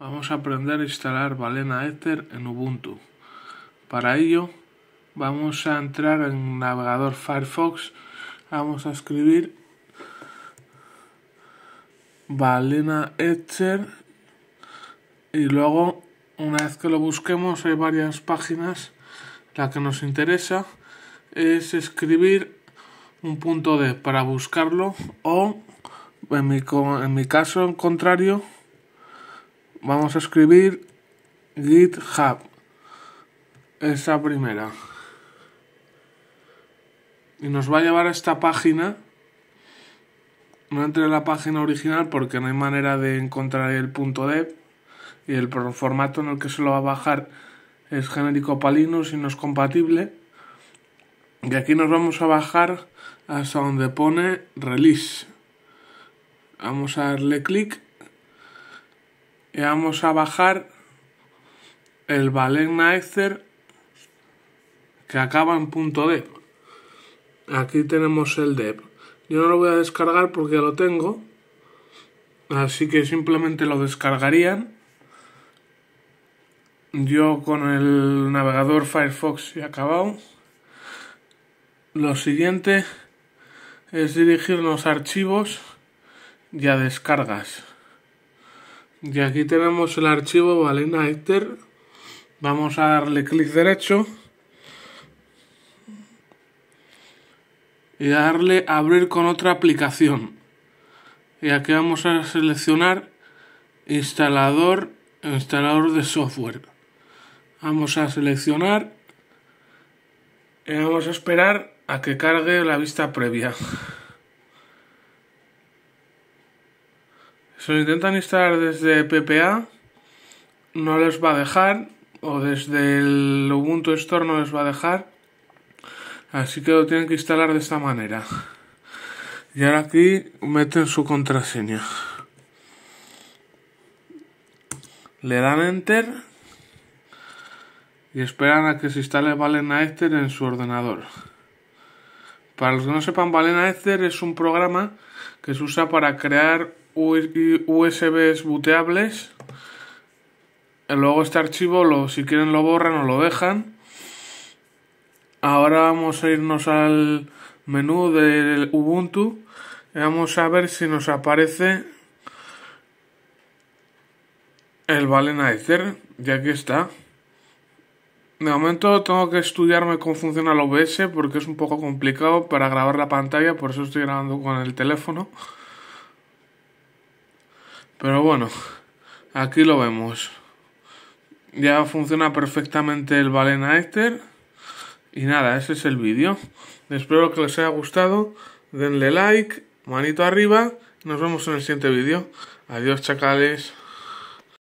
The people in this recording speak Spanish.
Vamos a aprender a instalar Balena Ether en Ubuntu. Para ello, vamos a entrar en el navegador Firefox. Vamos a escribir Balena Ether y luego, una vez que lo busquemos, hay varias páginas. La que nos interesa es escribir un punto D para buscarlo o, en mi, en mi caso en contrario, Vamos a escribir GitHub. esa primera. Y nos va a llevar a esta página. No entre en la página original porque no hay manera de encontrar el punto .dev. Y el formato en el que se lo va a bajar es genérico palino si y no es compatible. Y aquí nos vamos a bajar hasta donde pone release. Vamos a darle clic y eh, vamos a bajar el Valena Ether que acaba en punto Aquí tenemos el .dev Yo no lo voy a descargar porque lo tengo. Así que simplemente lo descargarían. Yo con el navegador Firefox he acabado. Lo siguiente es dirigirnos a archivos y a descargas. Y aquí tenemos el archivo Valena Vamos a darle clic derecho. Y darle abrir con otra aplicación. Y aquí vamos a seleccionar instalador, instalador de software. Vamos a seleccionar y vamos a esperar a que cargue la vista previa. Si lo intentan instalar desde PPA, no les va a dejar, o desde el Ubuntu Store no les va a dejar. Así que lo tienen que instalar de esta manera. Y ahora aquí meten su contraseña. Le dan enter y esperan a que se instale Valena Ether en su ordenador. Para los que no sepan, Valena Ether es un programa que se usa para crear USBs booteables. Eh, luego este archivo, lo, si quieren lo borran o lo dejan. Ahora vamos a irnos al menú del Ubuntu. Y vamos a ver si nos aparece el Valena Y ya está. De momento tengo que estudiarme cómo funciona el OBS porque es un poco complicado para grabar la pantalla, por eso estoy grabando con el teléfono. Pero bueno, aquí lo vemos. Ya funciona perfectamente el balena Éter. Y nada, ese es el vídeo. Espero que les haya gustado. Denle like, manito arriba. Nos vemos en el siguiente vídeo. Adiós, chacales.